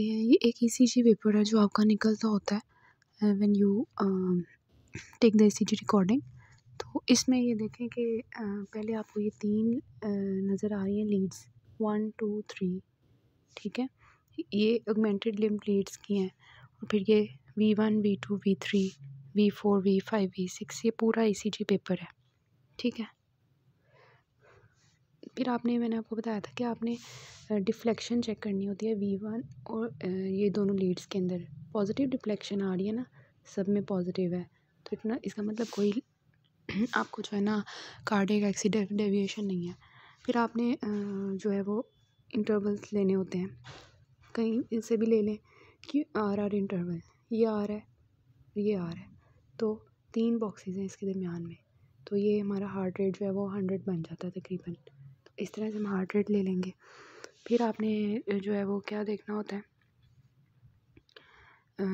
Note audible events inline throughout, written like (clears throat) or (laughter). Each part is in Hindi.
ये एक ई सी जी पेपर है जो आपका निकलता होता है when you take the A C G recording तो इसमें ये देखें कि पहले आपको ये तीन नज़र आ रही हैं लीड्स वन टू थ्री ठीक है ये ऑगमेंटेड लिम लीड्स की हैं और फिर ये V one V two V three V four V five V six ये पूरा ई सी जी पेपर है ठीक है फिर आपने मैंने आपको बताया था कि आपने डिफ्लेक्शन चेक करनी होती है वी वन और ये दोनों लीड्स के अंदर पॉजिटिव डिफ्लेक्शन आ रही है ना सब में पॉजिटिव है तो इतना इसका मतलब कोई (clears throat) आपको जो है ना कार्डिक एक्सीडेंट डेविएशन नहीं है फिर आपने जो है वो इंटरवल्स लेने होते हैं कहीं इनसे भी ले लें कि आर आर इंटरवल ये आर है ये आर है तो तीन बॉक्सेस हैं इसके दरमियान में तो ये हमारा हार्ट रेट जो है वो हंड्रेड बन जाता है तकरीबन इस तरह से हम हार्ट रेट ले लेंगे फिर आपने जो है वो क्या देखना होता है आ,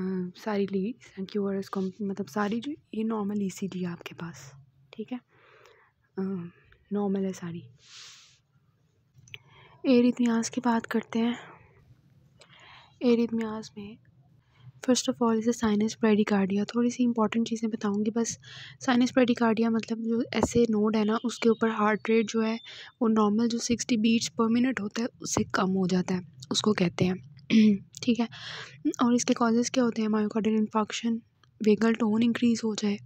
सारी ली क्यू आर एस को मतलब सारी जो ये नॉर्मल ई सी जी आपके पास ठीक है नॉर्मल है सारी एरिथमियास की बात करते हैं एरिथमियास में फ़र्स्ट ऑफ़ ऑल इसे साइनस प्रेडिकार्डिया थोड़ी सी इंपॉर्टेंट चीज़ें बताऊँगी बस साइनस प्रेडिकार्डिया मतलब जो ऐसे नोड है ना उसके ऊपर हार्ट रेट जो है वो नॉर्मल जो सिक्सटी बीट्स पर मिनट होता है उससे कम हो जाता है उसको कहते हैं (clears throat) ठीक है और इसके कॉजेज़ क्या होते हैं myocardial infarction vagal tone increase हो जाए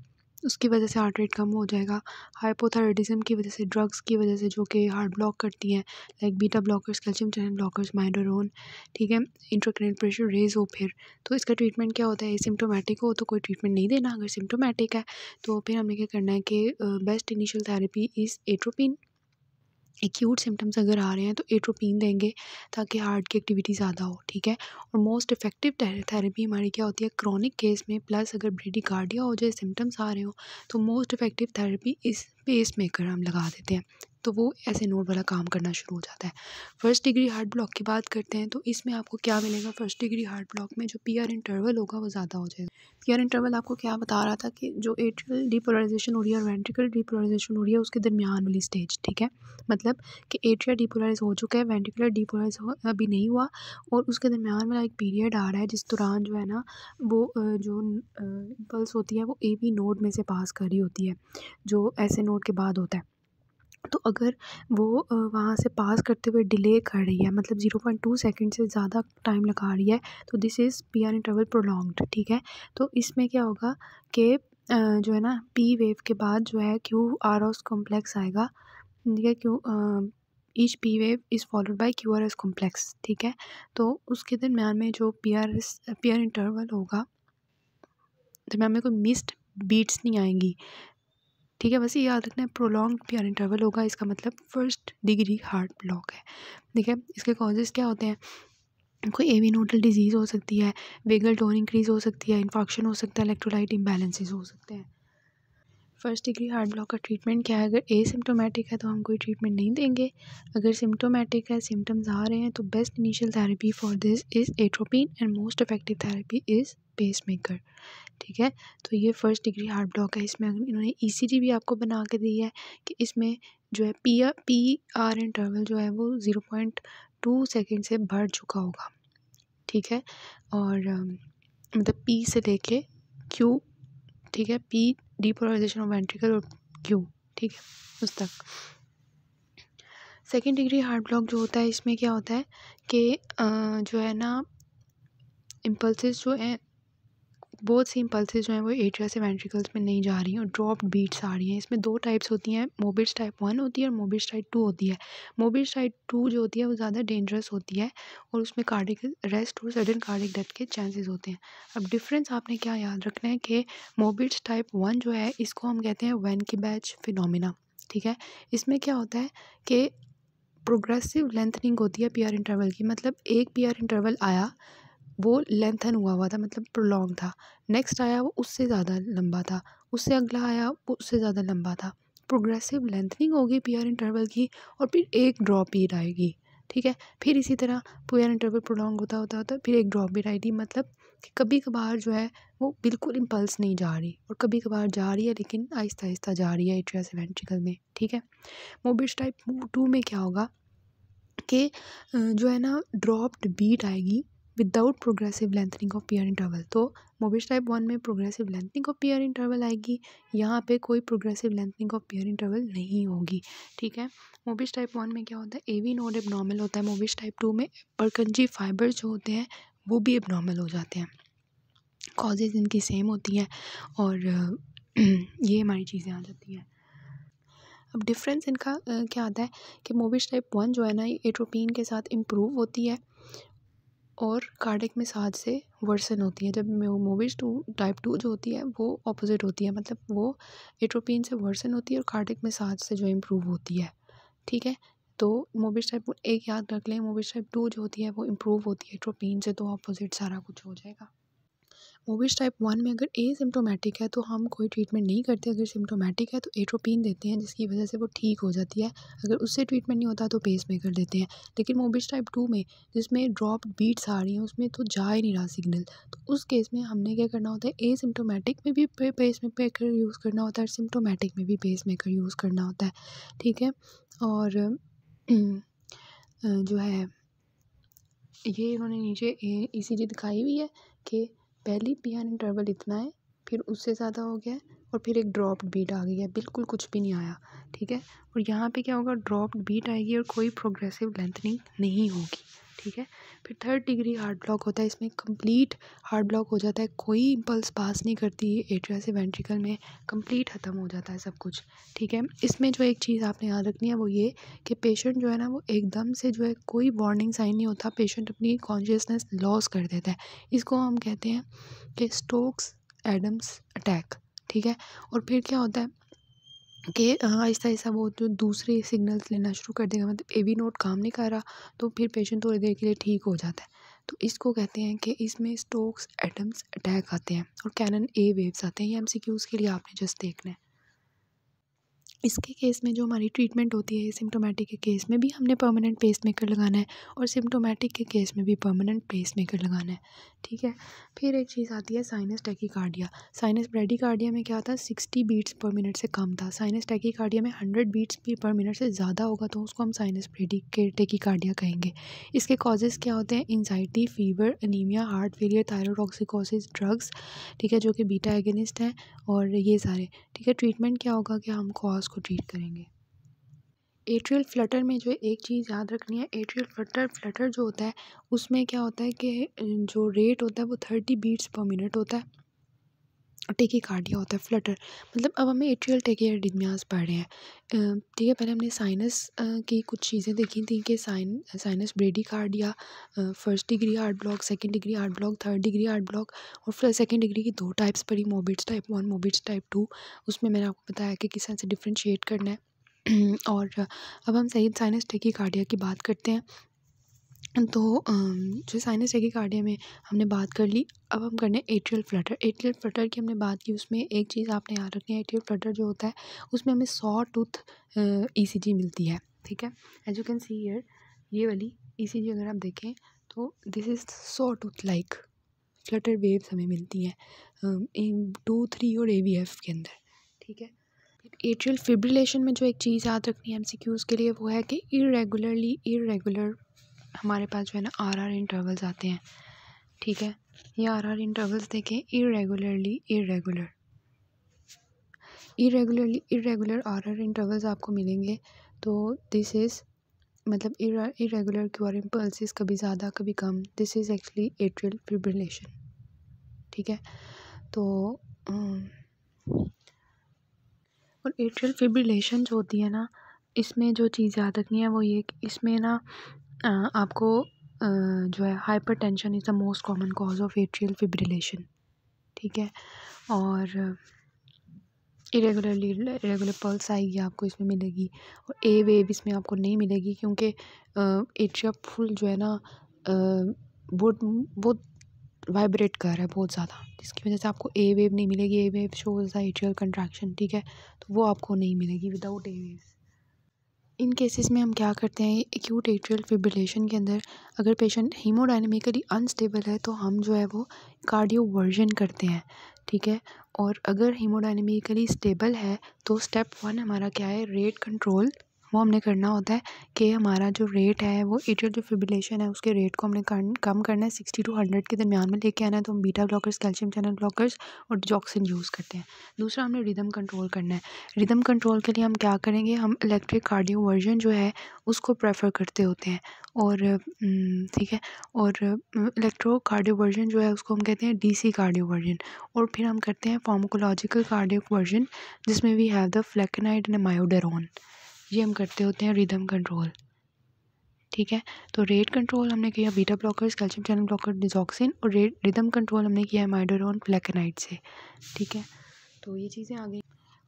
उसकी वजह से हार्ट रेट कम हो जाएगा हाइपोथायरॉयडिज़म की वजह से ड्रग्स की वजह से जो कि हार्ट ब्लॉक करती हैं like beta blockers calcium channel blockers amiodarone ठीक है इंट्राक्रैनियल प्रेशर रेज हो फिर तो इसका ट्रीटमेंट क्या होता है सिम्टोमेटिक हो तो कोई ट्रीटमेंट नहीं देना अगर सिम्टोमेटिक है तो फिर हमें क्या करना है कि best initial therapy is atropine acute symptoms अगर आ रहे हैं तो एट्रोपिन देंगे ताकि हार्ट की एक्टिविटी ज़्यादा हो ठीक है और मोस्ट इफ़ेक्टिव थेरेपी हमारी क्या होती है क्रॉनिक केस में प्लस अगर कार्डिया हो जाए सिम्टम्स आ रहे हो तो most effective therapy is pacemaker हम लगा देते हैं तो वो ऐसे नोट वाला काम करना शुरू हो जाता है फ़र्स्ट डिग्री हार्ट ब्लॉक की बात करते हैं तो इसमें आपको क्या मिलेगा फ़र्स्ट डिग्री हार्ट ब्लॉक में जो पी आर इंटरवल होगा वो ज़्यादा हो जाएगा पी आर इंटरवल आपको क्या बता रहा था कि जो एट्रियल डिपोलराइजेशन हो रही है और वेंट्रिकल डिपोलराइजेशन हो रही है उसके दरमियान वाली स्टेज ठीक है मतलब कि एट्रिया डिपोलराइज हो चुका है वेंट्रिकुलर डिपोलराइज अभी नहीं हुआ और उसके दरमियान वाला एक पीरियड आ रहा है जिस दौरान जो है ना वो जो पल्स होती है वो ए बी नोड में से पास कर रही होती है जो ऐसे नोड के बाद होता है तो अगर वो वहाँ से पास करते हुए डिले कर रही है मतलब ज़ीरो पॉइंट टू सेकेंड से ज़्यादा टाइम लगा रही है तो this is P R interval prolonged ठीक है तो इसमें क्या होगा कि जो है ना पी वेव के बाद जो है क्यू आर ओस कॉम्प्लेक्स आएगा ठीक है Q each P wave is followed by Q R S complex ठीक है तो उसके दरम्यान में जो P R S P R interval होगा दरम्यान में कोई मिस्ड बीट्स नहीं आएंगी ठीक है बस ये याद रखना है प्रोलॉन्ग पियर इंटरवल होगा इसका मतलब फर्स्ट डिग्री हार्ट ब्लॉक है ठीक है इसके कॉजेज़ क्या होते हैं कोई एवी नोडल डिजीज़ हो सकती है वेगल टोन इंक्रीज़ हो सकती है इन्फॉक्शन हो सकता है इलेक्ट्रोलाइट इम्बेलेंसेज हो सकते हैं फर्स्ट डिग्री हार्ट ब्लॉक का ट्रीटमेंट क्या है अगर सिम्टोमेटिक है तो हम कोई ट्रीटमेंट नहीं देंगे अगर सिम्टोमेटिक है सिम्टम्स आ रहे हैं तो best initial therapy for this is atropine and most effective therapy is pacemaker ठीक है तो ये फर्स्ट डिग्री हार्ट ब्लॉक है इसमें इन्होंने ईसीजी भी आपको बना के दी है कि इसमें जो है पी आ, पी आर इंटरवल जो है वो ज़ीरो पॉइंट टू सेकेंड से बढ़ चुका होगा ठीक है और मतलब पी से लेके क्यू ठीक है पी डिपोलाइजेशन ऑफ वेंट्रिकल और क्यू ठीक है उस तक सेकेंड डिग्री हार्ट ब्लॉक जो होता है इसमें क्या होता है कि जो है ना इम्पल्स जो हैं बहुत सी इम्पल्सिस जो हैं वो एट्रिया से वेंट्रिकल्स में नहीं जा रही हैं और ड्रॉप बीट्स आ रही हैं इसमें दो टाइप्स होती हैं मोबिट्स टाइप वन होती है और मोबिट्स टाइप टू होती है मोबिट्स टाइप टू जो होती है वो ज़्यादा डेंजरस होती है और उसमें कार्डिक रेस्ट और सडन कार्डिक डेथ के चांसेस होते हैं अब डिफरेंस आपने क्या याद रखना है कि मोबिट्स टाइप वन जो है इसको हम कहते हैं वैन की बैच फिनोमिना ठीक है इसमें क्या होता है कि प्रोग्रेसिव लेंथनिंग होती है पीआर इंटरवल की मतलब एक पीआर इंटरवल आया वो लेंथन हुआ हुआ था मतलब प्रोलॉन्ग था नेक्स्ट आया वो उससे ज़्यादा लंबा था उससे अगला आया वो उससे ज़्यादा लंबा था प्रोग्रेसिव लेंथनिंग होगी पी आर इंटरवल की और फिर एक ड्रॉप ही आएगी ठीक है फिर इसी तरह पी आर इंटरवल प्रोलॉन्ग होता होता होता फिर एक ड्रॉप भी आएगी मतलब कि कभी कभार जो है वो बिल्कुल इम्पल्स नहीं जा रही और कभी कभार जा रही है लेकिन आहिस्ता आहिस्ता जा रही है एट्रियस वेंट्रिकल में ठीक है मोबिट्स टाइप टू में क्या होगा कि जो है ना ड्रॉप्ड बीट आएगी without progressive lengthening of P R interval तो मोबिश टाइप वन में progressive lengthening of P R interval आएगी यहाँ पे कोई progressive lengthening of P R interval नहीं होगी ठीक है मोबिश टाइप वन में क्या होता है ए वी नोड एबनॉर्मल होता है मोबिश टाइप टू में परकंजी फाइबर जो होते हैं वो भी एबनॉर्मल हो जाते हैं कॉजेज़ इनकी सेम होती हैं और (clears throat) ये हमारी चीज़ें आ जाती हैं अब डिफरेंस इनका क्या आता है कि मोबिश टाइप वन जो है ना एट्रोपिन के साथ इम्प्रूव होती है और कार्डिक मिसाज से वर्सन होती है जब मूवीज टू टाइप टू जो होती है वो अपोजिट होती है मतलब वो एट्रोपिन से वर्सन होती है और कार्डिक मिसाज से जो इम्प्रूव होती है ठीक है तो मोबिस टाइप एक याद रख लें मोबिस टाइप टू जो होती है वो इम्प्रूव होती है एट्रोपिन से तो ऑपोजिट सारा कुछ हो जाएगा कोविड टाइप वन में अगर ए सिम्टोमेटिक है तो हम कोई ट्रीटमेंट नहीं करते अगर सिम्टोमेटिक है तो एट्रोपिन देते हैं जिसकी वजह से वो ठीक हो जाती है अगर उससे ट्रीटमेंट नहीं होता तो पेस मेकर देते हैं लेकिन मोबिस टाइप टू में जिसमें ड्रॉप बीट्स आ रही हैं उसमें तो जा ही नहीं रहा सिग्नल तो उस केस में हमने क्या करना होता है ए सिम्टोमेटिक में भी पेस मेकर यूज़ करना होता है और सिम्टोमेटिक में भी पेस मेकर यूज़ करना होता है ठीक है और (clears throat) जो है ये उन्होंने नीचे ए सी जी दिखाई हुई है कि पहली पियान इंटरवल इतना है फिर उससे ज़्यादा हो गया और फिर एक ड्रॉप बीट आ गई है बिल्कुल कुछ भी नहीं आया ठीक है और यहाँ पे क्या होगा ड्रॉप बीट आएगी और कोई प्रोग्रेसिव लेंथनिंग नहीं होगी ठीक है फिर थर्ड डिग्री हार्ट ब्लॉक होता है इसमें कंप्लीट हार्ट ब्लॉक हो जाता है कोई इम्पल्स पास नहीं करती एट्रिया से वेंट्रिकल में कंप्लीट ख़त्म हो जाता है सब कुछ ठीक है इसमें जो एक चीज़ आपने याद रखनी है वो ये कि पेशेंट जो है ना वो एकदम से जो है कोई वार्निंग साइन नहीं होता पेशेंट अपनी कॉन्शियसनेस लॉस कर देता है इसको हम कहते हैं कि स्टोक्स एडम्स अटैक ठीक है और फिर क्या होता है कि आहिस्ता हाँ, आहिस्ता वो जो दूसरे सिग्नल्स लेना शुरू कर देगा मतलब ए बी नोट काम नहीं कर रहा तो फिर पेशेंट थोड़ी देर के लिए ठीक हो जाता है तो इसको कहते हैं कि इसमें स्टोक्स एटम्स अटैक आते हैं और कैनन ए वेव्स आते हैं ये एम सी क्यूज़ के लिए आपने जस्ट देखना है इसके केस में जो हमारी ट्रीटमेंट होती है सिम्टोमेटिक के केस में भी हमने परमानेंट पेस मेकर लगाना है और सिम्टोमेटिक के केस में भी परमानेंट पेस मेकर लगाना है ठीक है फिर एक चीज़ आती है साइनस टैकीकार्डिया साइनस ब्रेडिकार्डिया में क्या था सिक्सटी बीट्स पर मिनट से कम था साइनस टैकीकार्डिया में हंड्रेड बीट्स भी पर मिनट से ज़्यादा होगा तो उसको हम साइनस टैकीकार्डिया कहेंगे इसके कॉजेज़ क्या होते हैं anxiety fever anaemia heart failure thyrotoxicosis drugs ठीक है जो कि बीटा एगेनिस्ट हैं और ये सारे ठीक है ट्रीटमेंट क्या होगा कि हम कॉज उसको ट्रीट करेंगे एट्रियल फ्लटर में जो एक चीज़ याद रखनी है एट्रियल फ्लटर फ्लटर जो होता है उसमें क्या होता है कि जो रेट होता है वो थर्टी बीट्स पर मिनट होता है कार्डिया होता है फ्लटर मतलब अब हमें एट्रियल पढ़ रहे हैं ठीक है पहले हमने साइनस की कुछ चीज़ें देखी थी कि sine sinus cardia first degree heart block second degree heart block third degree heart block और फिर सेकेंड डिग्री की दो टाइप्स पढ़ी Mobitz type one Mobitz type two उसमें मैंने आपको बताया कि किस तरह से डिफ्रेंशिएट करना है (clears throat) और अब हम सही साइनस टेकिकार्डिया की बात करते हैं तो जो साइनस टैकीकार्डिया में हमने बात कर ली अब हम करने एट्रियल फ्लटर एट्रियल फ्लटर की हमने बात की उसमें एक चीज़ आपने याद रखनी है एट्रियल फ्लटर जो होता है उसमें हमें सौ टूथ ईसीजी मिलती है ठीक है as you can see here ये वाली ईसीजी e अगर आप देखें तो this is saw tooth like flutter waves हमें मिलती हैं टू थ्री और ए के अंदर ठीक है एट्रियल फिब्रिलेशन में जो एक चीज़ याद रखनी है एम के लिए वो है कि इरेगुलरली इरेगुलर हमारे पास जो है ना आर आर इंटरवल्स आते हैं ठीक है ये आर आर इंटरवल्स देखें irregularly irregular irregularly irregular R R intervals आपको मिलेंगे तो दिस इज़ मतलब इरेगुलर आर इम्पल्सिस कभी ज़्यादा कभी कम this is actually atrial fibrillation ठीक है तो और एट्रियल फिब्रिलेशन जो होती है ना इसमें जो चीज़ याद रखनी है वो ये कि इसमें ना आपको जो है hypertension is the most common cause of atrial fibrillation ठीक है और इरेगुलरली इरेगुलर पल्स आएगी आपको इसमें मिलेगी और ए वेव इसमें आपको नहीं मिलेगी क्योंकि एट्रिया फुल जो है ना बहुत बहुत वाइब्रेट कर रहा है बहुत ज़्यादा जिसकी वजह से आपको ए वेव नहीं मिलेगी A wave shows the atrial contraction ठीक है तो वो आपको नहीं मिलेगी without A wave in cases में हम क्या करते हैं एक्यूट एट्रियल फिब्रिलेशन के अंदर अगर पेशेंट हीमोडाइनमिकली अनस्टेबल है तो हम जो है वो कार्डियो वर्जन करते हैं ठीक है और अगर हीमोडाइनमिकली स्टेबल है तो स्टेप वन हमारा क्या है रेट कंट्रोल वो हमने करना होता है कि हमारा जो रेट है वो जो फिबिलेशन है उसके रेट को हमने कम करना है सिक्सटी टू हंड्रेड के दरमियान में लेके आना है तो हम beta blockers calcium channel blockers और डिजॉक्सिन यूज़ करते हैं दूसरा हमने रिदम कंट्रोल करना है रिदम कंट्रोल के लिए हम क्या करेंगे हम इलेक्ट्रिक कार्डियो वर्जन जो है उसको प्रेफर करते होते हैं और ठीक है और इलेक्ट्रो कार्डियो वर्जन जो है उसको हम कहते हैं डीसी कार्डियो वर्जन और फिर हम करते हैं फार्माकोलॉजिकल कार्डियो वर्जन जिसमें we have the flecainide and amiodarone ये हम करते होते हैं रिदम कंट्रोल ठीक है तो रेट कंट्रोल हमने किया beta blockers calcium channel blocker digoxin और रेट रिदम कंट्रोल हमने किया है माइडोरॉन फ्लैकेनाइट से ठीक है तो ये चीज़ें आ गई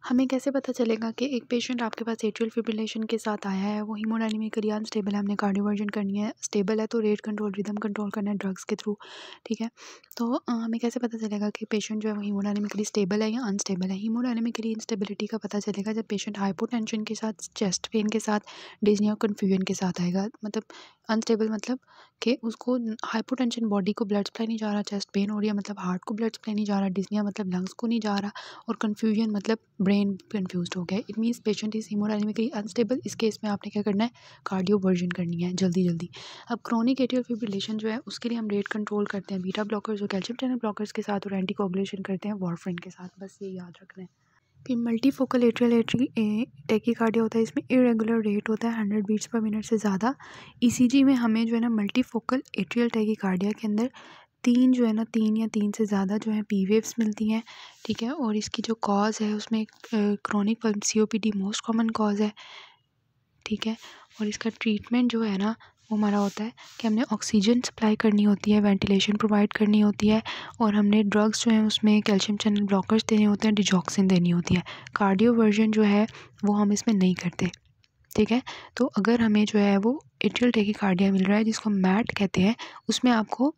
हमें कैसे पता चलेगा कि एक पेशेंट आपके पास एट्रियल फिब्रिलेशन के साथ आया है वो हीमोडाइनमिक या अनस्टेबल है हमने कार्डियोवर्जन करनी है स्टेबल है तो रेट कंट्रोल रिदम कंट्रोल करना है ड्रग्स के थ्रू ठीक है तो हमें कैसे पता चलेगा कि पेशेंट जो है वो हीमोडाइनमिकली स्टेबल है या अनस्टेबल है हीमोडाइनमिकली इंस्टेबिलिटी का पता चलेगा जब पेशेंट हाइपोटेंशन के साथ चेस्ट पेन के साथ डिजनी और कन्फ्यूजन के साथ आएगा मतलब अनस्टेबल मतलब कि उसको हाइपोटेंशन बॉडी को ब्लड सप्लाई नहीं जा रहा चेस्ट पेन हो रही है मतलब हार्ट को ब्लड सप्लाई नहीं जा रहा डिजनिया मतलब लंग्स को नहीं जा रहा और कन्फ्यूजन मतलब ब्रेन कन्फ्यूज हो गया it means patient is haemodynamically unstable इस केस में आपने क्या करना है कार्डियो वर्जन करनी है जल्दी जल्दी अब क्रोनिक एटियल फिब्रिलेशन जो है उसके लिए हम रेट कंट्रोल करते हैं बीटा ब्लॉकर्स और कैल्शियम चैनल ब्लॉकर्स के साथ और एंटीकोगुलेशन करते हैं वॉरफ्रेन के साथ बस ये याद रखना है फिर मल्टीफोकल एट्रियल एट्री टेकिकार्डिया होता है इसमें इरेगुलर रेट होता है हंड्रेड बीट्स पर मिनट से ज़्यादा ईसीजी e में हमें जो है ना मल्टीफोकल एट्रियल टेकिकार्डिया के अंदर तीन जो है ना तीन या तीन से ज़्यादा जो है पी वेव्स मिलती हैं ठीक है और इसकी जो कॉज़ है उसमें chronic C O P D most common cause है ठीक है और इसका ट्रीटमेंट जो है ना वो हमारा होता है कि हमने ऑक्सीजन सप्लाई करनी होती है वेंटिलेशन प्रोवाइड करनी होती है और हमने ड्रग्स जो हैं उसमें कैल्शियम चैनल ब्लॉकर्स देने होते हैं डिजॉक्सिन देनी होती है कार्डियो वर्जन जो है वो हम इसमें नहीं करते ठीक है तो अगर हमें जो है वो एट्रियल कार्डिया मिल रहा है जिसको मैट कहते हैं उसमें आपको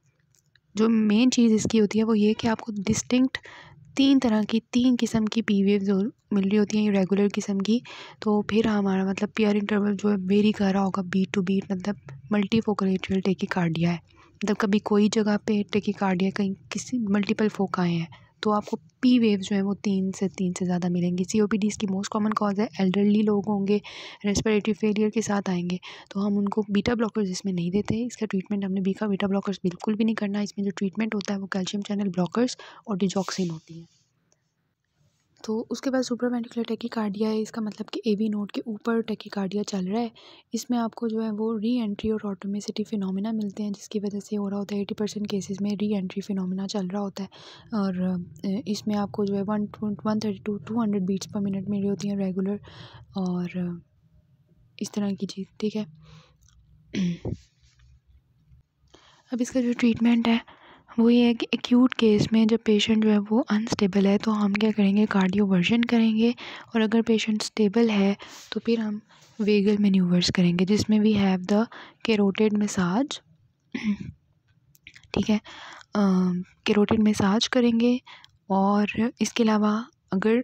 जो मेन चीज़ इसकी होती है वो ये कि आपको डिस्टिंक्ट तीन तरह की तीन किस्म की पी जो मिल रही होती हैं ये रेगुलर किस्म की तो फिर हमारा मतलब पेयर इंटरवल जो है वेरी कर रहा होगा बीट टू बीट मतलब मल्टी टेकी कार्डिया है मतलब कभी कोई जगह पे कार्डिया कहीं किसी मल्टीपल फोक आए हैं तो आपको पी वेव जो है वो तीन से तीन से ज़्यादा मिलेंगी सी ओ पी डी इसकी मोस्ट कॉमन कॉज है एल्डरली लोग होंगे रेस्पिरेटरी फेलियर के साथ आएंगे तो हम उनको बीटा ब्लॉकर्स इसमें नहीं देते इसका ट्रीटमेंट हमने बीका बीटा ब्लॉकर्स बिल्कुल भी नहीं करना इसमें जो ट्रीटमेंट होता है वो कैल्शियम चैनल ब्लॉकर्स और डिजॉक्सिन होती है तो उसके बाद सुपरावेंटिकुलर कार्डिया है इसका मतलब कि ए बी नोड के ऊपर कार्डिया चल रहा है इसमें आपको जो है वो री एंट्री और ऑटोमेसिटी फिनोमिना मिलते हैं जिसकी वजह से हो रहा होता है एटी परसेंट केसेज़ में री एंट्री फिनोमिना चल रहा होता है और इसमें आपको जो है one one thirty two two hundred beats per minute मिल रही होती हैं रेगुलर और इस तरह की चीज़ ठीक है (clears throat) अब इसका जो ट्रीटमेंट है वो ये है कि एक्यूट केस में जब पेशेंट जो है वो अनस्टेबल है तो हम क्या करेंगे कार्डियोवर्जन करेंगे और अगर पेशेंट स्टेबल है तो फिर हम वेगल मेन्यूवर्स करेंगे जिसमें we have the carotid massage ठीक है केरोटेड मसाज करेंगे और इसके अलावा अगर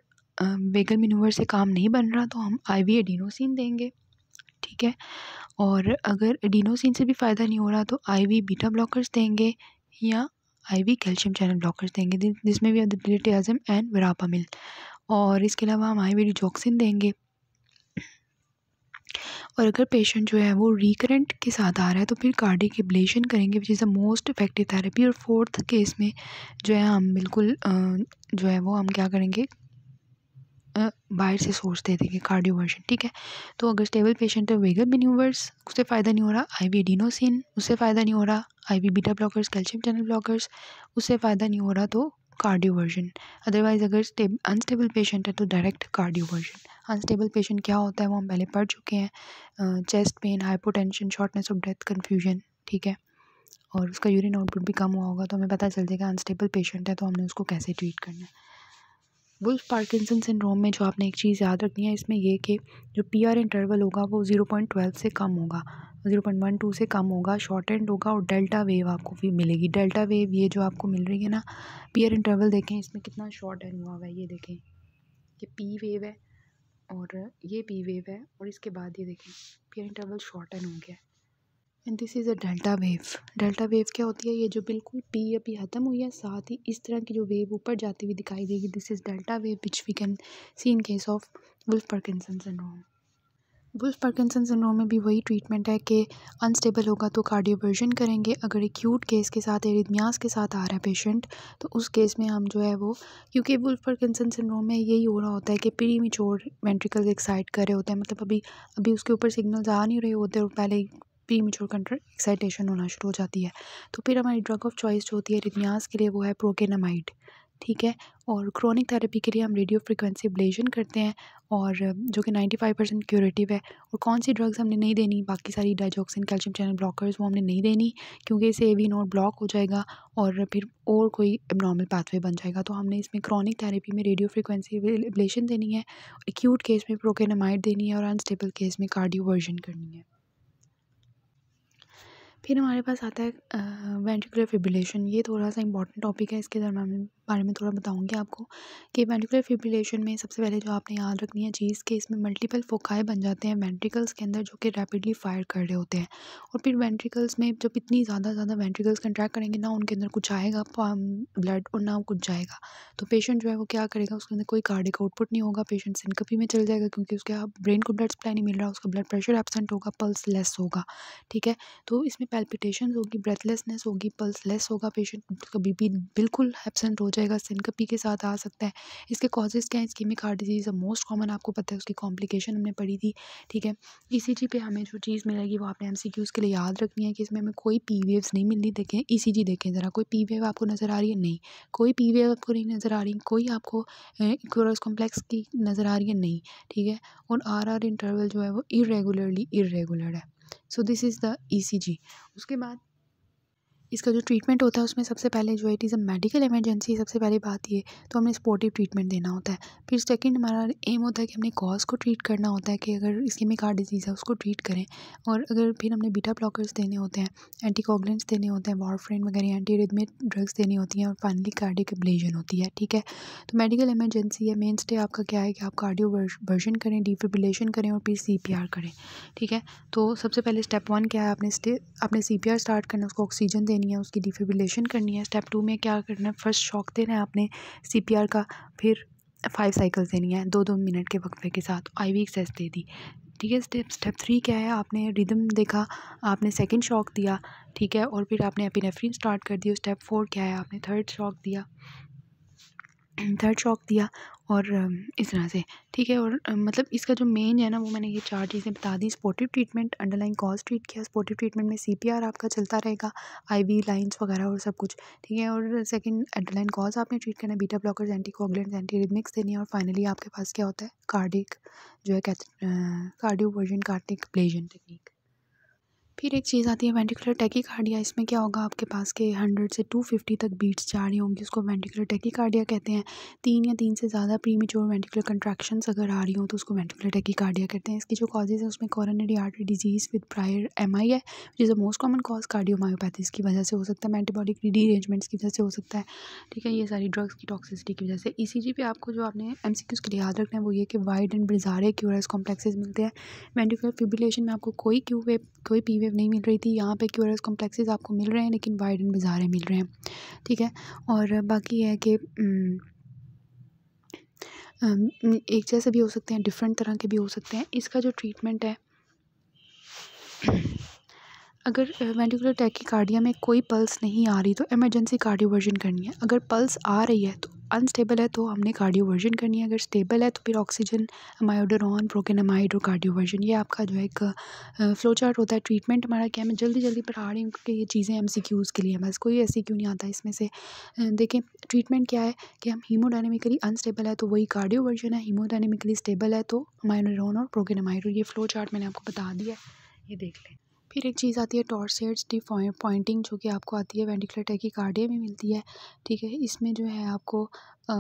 वेगल मेन्यूवर से काम नहीं बन रहा तो हम आई वी एडिनोसिन देंगे ठीक है और अगर एडिनोसिन से भी फ़ायदा नहीं हो रहा तो आई वी बीटा ब्लॉकर्स देंगे या आई कैल्शियम चैनल ब्लॉकर्स देंगे जिसमें भी आजम एंड वरापामिल और इसके अलावा हम आई डिजॉक्सिन देंगे और अगर पेशेंट जो है वो रिकरेंट के साथ आ रहा है तो फिर कार्डिक एब्लेशन करेंगे which is the most effective therapy और फोर्थ केस में जो है हम बिल्कुल जो है वो हम क्या करेंगे बाहर से सोर्स दे देंगे कार्डियोवर्शन ठीक है तो अगर स्टेबल पेशेंट है वेगल बिन्यूवर्स उससे फ़ायदा नहीं हो रहा आई वी डिनोसिन उससे फ़ायदा नहीं हो रहा I V beta blockers calcium channel blockers उससे फ़ायदा नहीं हो रहा तो कार्डियोवर्जन अदरवाइज़ अगर अनस्टेबल पेशेंट है तो डायरेक्ट कार्डियोवर्जन अनस्टेबल पेशेंट क्या होता है वो हम पहले पढ़ चुके हैं chest pain hypotension shortness of death confusion ठीक है और उसका यूरिन आउटपुट भी कम हुआ होगा तो हमें पता चल जाएगा अनस्टेबल पेशेंट है तो हमने उसको कैसे ट्रीट करना है वुल्फ पार्किंसन सिंड्रोम में जो आपने एक चीज़ याद रखनी है इसमें यह कि जो पी आर इंटरवल होगा वो ज़ीरो पॉइंट ट्वेल्व से कम होगा ज़ीरो पॉइंट वन टू से कम होगा शॉर्ट एंड होगा और डेल्टा वेव आपको भी मिलेगी डेल्टा वेव ये जो आपको मिल रही है ना पी आर इंटरवल देखें इसमें कितना शॉर्ट एंड हुआ हुआ है ये देखें ये पी वेव है और ये पी वेव है और इसके बाद ये देखें P R interval short and हो गया है and this is a delta wave delta wave क्या होती है ये जो बिल्कुल पी अभी ख़त्म हुई है साथ ही इस तरह की जो वेव ऊपर जाती हुई दिखाई देगी this is delta wave which we can see in case of Wolff Parkinson syndrome Wolff Parkinson syndrome में भी वही ट्रीटमेंट है कि अनस्टेबल होगा तो कार्डियोवर्जन करेंगे अगर एक्यूट केस के साथ एरिदमियाज के साथ आ रहा है पेशेंट तो उस केस में हम जो है वो क्योंकि वुल्फ पार्किंसन सिंड्रोम में यही हो रहा होता है कि प्री मिचोर वेंट्रिकल्स एक्साइट कर रहे होते हैं मतलब अभी अभी उसके ऊपर सिग्नल्स आ नहीं रहे होते और पहले प्री मेच्योर कंट्रोल एक्साइटेशन होना शुरू हो जाती है तो फिर हमारी ड्रग ऑफ चॉइस जो होती है रिन्यास के लिए वो है प्रोकेनामाइड ठीक है और क्रोनिक थेरेपी के लिए हम रेडियो फ्रिक्वेंसी ब्लेजन करते हैं और जो कि 95 परसेंट क्यूरेटिव है और कौन सी ड्रग्स हमने नहीं देनी बाकी सारी डाइजॉक्सिन कैल्शियम चैनल ब्लॉकर्स वो हमने नहीं देनी क्योंकि इससे ए वी नोट ब्लॉक हो जाएगा और फिर और कोई एबनॉर्मल पाथवे बन जाएगा तो हमने इसमें क्रॉनिक थेरेपी में रेडियो फ्रिक्वेंसी ब्लेशन देनी है एक्यूट केस में प्रोकेनामाइड देनी है और अनस्टेबल केस में कार्डियोवर्जन करनी है फिर हमारे पास आता है वेंट्रिकुलर फिब्रिलेशन ये थोड़ा सा इंपॉर्टेंट टॉपिक है इसके दरम्यान बारे में थोड़ा बताऊँगी आपको कि वेंट्रिकुलर फिब्रिलेशन में सबसे पहले जो आपने याद रखनी है चीज़ कि इसमें मल्टीपल फोकाए बन जाते हैं वेंट्रिकल्स के अंदर जो कि रैपिडली फायर कर रहे होते हैं और फिर वेंट्रिकल्स में जब इतनी ज़्यादा ज़्यादा वेंट्रिकल्स कंट्रैक्ट करेंगे ना उनके अंदर कुछ आएगा ब्लड और ना कुछ जाएगा तो पेशेंट जो है वो क्या करेगा उसके अंदर कोई कार्डिक आउटपुट नहीं होगा पेशेंट सिनकपी में चल जाएगा क्योंकि उसके ब्रेन को ब्लड सप्लाई नहीं मिल रहा उसका ब्लड प्रेशर एबसेंट होगा पल्स लेस होगा ठीक है तो इसमें पैल्पिटेशन होगी ब्रेथलेसनेस होगी पल्स लेस होगा पेशेंट उसका बीपी बिल्कुल एबसेंट हो जाए जाएगा सिनकपी के साथ आ सकता है इसके कॉजेज़ क्या है ischaemic heart disease most common आपको पता है उसकी कॉम्प्लिकेशन हमने पढ़ी थी ठीक है ई e जी पे हमें जो चीज़ मिलेगी वो आपने एम सी क्यूज़ के लिए याद रखनी है कि इसमें हमें कोई पी वेव्स नहीं मिलनी देखें ई सी जी देखें ज़रा कोई पी वेव आपको नज़र आ रही है नहीं कोई पी वेव आपको नहीं नज़र आ रही कोई आपको इक्रोस कॉम्प्लेक्स की नज़र आ रही है नहीं ठीक है और आर आर इंटरवल जो है वो इरेगुलरली इरेगुलर है so this is the E C G उसके बाद इसका जो ट्रीटमेंट होता है उसमें सबसे पहले जो it is a medical emergency सबसे पहले बात ये तो हमें स्पोर्टिव ट्रीटमेंट देना होता है फिर सेकंड हमारा एम होता है कि हमने कॉज को ट्रीट करना होता है कि अगर में हार्ट डिजीज़ है उसको ट्रीट करें और अगर फिर हमने बीटा ब्लॉकर्स देने होते हैं एंटीकॉगलेंट्स देने होते हैं वारफ्रेन वगैरह एंटी रिदमिक ड्रग्स देनी होती हैं और फाइनली कार्डिक एब्लेजन होती है ठीक है तो मेडिकल इमरजेंसी है मेन स्टे आपका क्या है कि आप कार्डियो वर्जन करें डिफिब्रिलेशन करें और फिर सी करें ठीक है तो सबसे पहले स्टेप वन क्या है आपने स्टे आपने सी स्टार्ट करना उसको ऑक्सीजन दें देनी है उसकी डिफिब्रिलेशन करनी है स्टेप टू में क्या करना है फर्स्ट शॉक देना है आपने सी का फिर फाइव साइकिल्स देनी है दो दो मिनट के वक्फे के साथ आई वी एक्सेस दे दी ठीक है स्टेप स्टेप थ्री क्या है आपने रिदम देखा आपने सेकंड शॉक दिया ठीक है और फिर आपने एपिनेफ्रिन स्टार्ट कर दी स्टेप फोर क्या है आपने थर्ड शॉक दिया थर्ड शॉक दिया और इस तरह से ठीक है और मतलब इसका जो मेन है ना वो मैंने ये चार चीज़ें बता दी supportive treatment underlying cause treat किया स्पोर्टिव ट्रीटमेंट में सीपीआर आपका चलता रहेगा आईवी लाइंस वगैरह और सब कुछ ठीक है और सेकंड अंडरलाइन कॉज आपने ट्रीट करना है beta blockers anticoagulants antiarrhythmics देनी है और फाइनली आपके पास क्या होता है कार्डिक जो है cardioversion cardiac ablation technique फिर एक चीज़ आती है वेंटिकुलर टैकीकार्डिया इसमें क्या होगा आपके पास के हंड्रेड से टू फिफ्टी तक बीट्स जा रही होंगी उसको वेंटिकुलर टैकीकार्डिया कहते हैं तीन या तीन से ज़्यादा प्री वेंटिकुलर कंट्रैक्शंस अगर आ रही हो तो उसको वेंटिकुलर टैकीकार्डिया कहते हैं इसकी जो कॉजेज़ है उसमें coronary artery disease with prior M I है which is the most common cause cardiomyopathies की वजह से हो सकता है मेटाबॉलिक डीरेंजमेंट्स की वजह से हो सकता है ठीक है ये सारी ड्रग्स की टॉक्सिसिटी की वजह से ई सी जी पे आपको जो आपने एम सी क्यूज़ के लिए याद रखना है वो ये कि wide and bizarre Q R S complexes मिलते हैं वेंटिकुलर फिबुलेशन में आपको कोई क्यू वे कोई पी वे वेव नहीं मिल रही थी यहाँ पे क्यू कॉम्प्लेक्सेस आपको मिल रहे हैं लेकिन वाइड एंड बाज़ारे मिल रहे हैं ठीक है और बाकी है कि एक जैसे भी हो सकते हैं डिफरेंट तरह के भी हो सकते हैं इसका जो ट्रीटमेंट है अगर वेंटिकुलर टैकीकार्डिया में कोई पल्स नहीं आ रही तो एमरजेंसी कार्डियोवर्जन करनी है अगर पल्स आ रही है तो अनस्टेबल है तो हमने कार्डियोवर्जन करनी है अगर स्टेबल है तो फिर ऑक्सीजन मायोडोरॉन प्रोकेनामाइड और कार्डियोवर्जन ये आपका जो है एक फ्लो चार्ट होता है ट्रीटमेंट हमारा क्या मैं जल्दी जल्दी पढ़ा रही हूँ क्योंकि ये चीज़ें एम सी क्यूज़ के लिए बस कोई ऐसी क्यों नहीं आता इसमें से देखें ट्रीटमेंट क्या है कि हम हीमोडाइनमिकली अनस्टेबल है तो वही कार्डियोवर्जन है हीमोडाइनमिकली स्टेबल है तो मायोडोरॉन और प्रोकेनामाइड ये फ्लो चार्ट मैंने आपको बता दिया है ये देख लें फिर एक चीज़ आती है टॉर्सेड्स डी पॉइंटिंग जो कि आपको आती है टैकी कार्डिया में मिलती है ठीक है इसमें जो है आपको आ,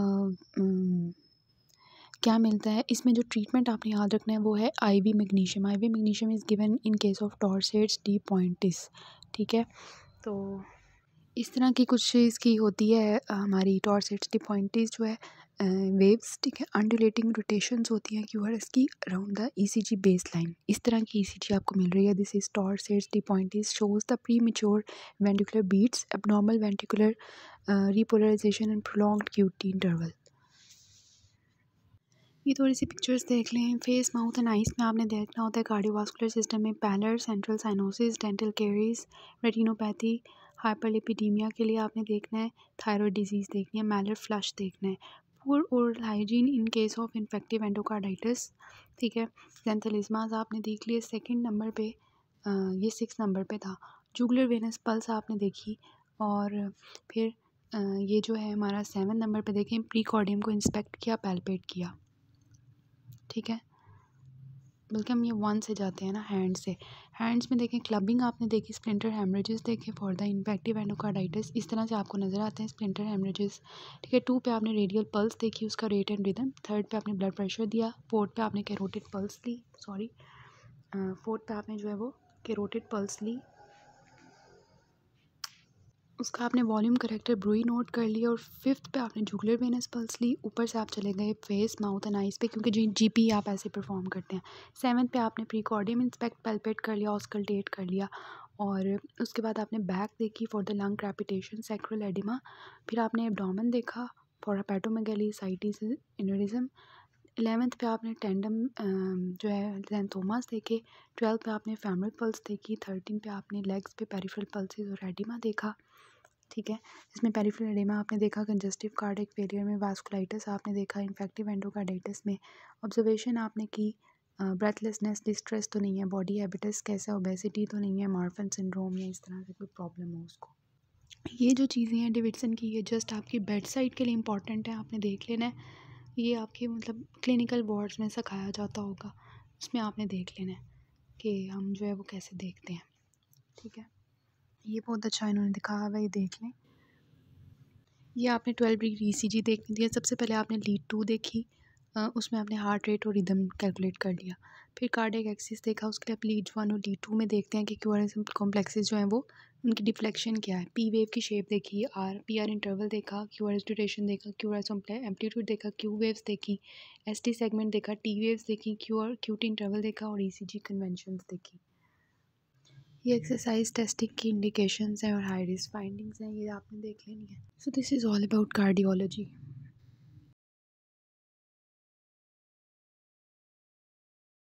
क्या मिलता है इसमें जो ट्रीटमेंट आपने याद रखना है वो है IV magnesium IV magnesium is given in case of torsades de pointes ठीक है तो इस तरह की कुछ इसकी होती है हमारी टॉर्सेट्स पॉइंटिस जो है वेव्स ठीक है अंडुलेटिंग रोटेशंस होती हैं क्यू आर एस की around the E C G baseline इस तरह की ई सी जी आपको मिल रही है this is torsades de pointes is shows the premature ventricular beats abnormal ventricular repolarisation and prolong QT interval ये थोड़ी सी पिक्चर्स देख लें फेस माउथ एंड आइस में आपने देखना होता है कार्डियोवास्कुलर सिस्टम में pallor central cyanosis dental caries retinopathy hyperlipidaemia के लिए आपने देखना है थायरॉयड डिजीज़ देखनी है मैलर फ्लश देखना है poor oral hygiene in case of infective endocarditis ठीक है सेंथलिज्माज आपने देख लिए सेकंड नंबर पे आ, ये सिक्स नंबर पे था जुगलर वेनस पल्स आपने देखी और फिर आ, ये जो है हमारा सेवन नंबर पे देखें कॉर्डियम को इंस्पेक्ट किया पैल्पेट किया ठीक है बल्कि हम ये वन से जाते हैं ना हैंड से हैंड्स में देखें क्लबिंग आपने देखी स्प्लिंटर हेमरेजेस देखें फॉर द इन्फेक्टिव एंडोकार्डाइटिस इस तरह से आपको नज़र आते हैं स्प्लिंटर हेमरेजेस ठीक है टू पे आपने रेडियल पल्स देखी उसका रेट एंड रिदम थर्ड पे आपने ब्लड प्रेशर दिया फोर्थ पे आपने कैरोटेड पल्स ली सॉरी फोर्थ पे आपने जो है वो कैरोटेड पल्स ली उसका आपने वॉल्यूम करेक्टर ब्रूई नोट कर लिया और फिफ्थ पे आपने जुगलर वेनस पल्स ली ऊपर से आप चले गए फेस माउथ एंड आइस पे क्योंकि जी जी पी e आप ऐसे परफॉर्म करते हैं सेवन्थ पे आपने प्रीकॉर्डियम इंस्पेक्ट पेल्पेट कर लिया ऑस्कल्टेट कर लिया और उसके बाद आपने बैक देखी for the lung crepitation sacral oedema फिर आपने एबडोमन देखा फॉर अपेटोमेगली साइटिस इनरिज्म एलेवेंथ पे आपने टेंडम जो है लेंथोमास देखे ट्वेल्थ पे आपने फैमिल पल्स देखी थर्टीन पे आपने लेग्स पे पेरिफेरल पल्सेस और एडिमा देखा ठीक है जिसमें पेरीफिल आपने देखा कंजेस्टिव कार्डिक फेलियर में वास्कुलाइटिस आपने देखा इन्फेक्टिव एंडोकार्डाइटिस में ऑब्जर्वेशन आपने की ब्रेथलेसनेस डिस्ट्रेस तो नहीं है बॉडी हैबिटस कैसा ओबेसिटी तो नहीं है मार्फन सिंड्रोम या इस तरह से कोई प्रॉब्लम हो उसको ये जो चीज़ें हैं डिविडसन की ये जस्ट आपकी बेड साइड के लिए इंपॉर्टेंट है आपने देख लेना है ये आपके मतलब क्लिनिकल वार्ड्स में सिखाया जाता होगा उसमें आपने देख लेना है कि हम जो है वो कैसे देखते हैं ये बहुत अच्छा इन्होंने दिखाया हुआ ये देख लें ये आपने twelve degree E e C देख दिया सबसे पहले आपने लीड टू देखी उसमें आपने हार्ट रेट और रिदम कैलकुलेट कर लिया फिर कार्डिक एक्सिस देखा उसके लिए आप लीड वन और लीड टू में देखते हैं कि क्यू आर एस कॉम्प्लेक्सेज जो हैं वो उनकी डिफ्लेक्शन क्या है पी वेव की शेप देखी आर पी आर इंटरवल देखा क्यू आर एस ड्यूरेशन देखा क्यू आर एस एम्पलीट्यूड देखा क्यू वेव्स देखी एस टी सेगमेंट देखा टी वेव्स देखी Q R Q T interval देखा और ई सी जी कन्वेंशन देखी ये एक्सरसाइज टेस्टिंग की इंडिकेशंस हैं और हाई रिस्क फाइंडिंग्स हैं ये आपने देख लेनी है so this is all about cardiology